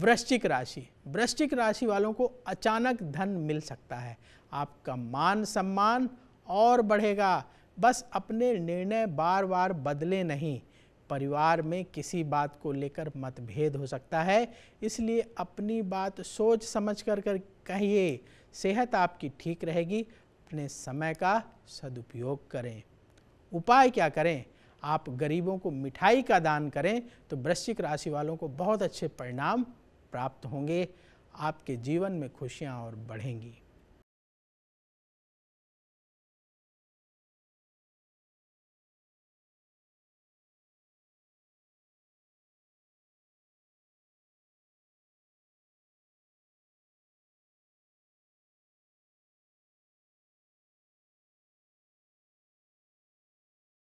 वृश्चिक राशि वृश्चिक राशि वालों को अचानक धन मिल सकता है आपका मान सम्मान और बढ़ेगा बस अपने निर्णय बार बार बदले नहीं परिवार में किसी बात को लेकर मतभेद हो सकता है इसलिए अपनी बात सोच समझ कर कर कहिए सेहत आपकी ठीक रहेगी अपने समय का सदुपयोग करें उपाय क्या करें आप गरीबों को मिठाई का दान करें तो वृश्चिक राशि वालों को बहुत अच्छे परिणाम प्राप्त होंगे आपके जीवन में खुशियाँ और बढ़ेंगी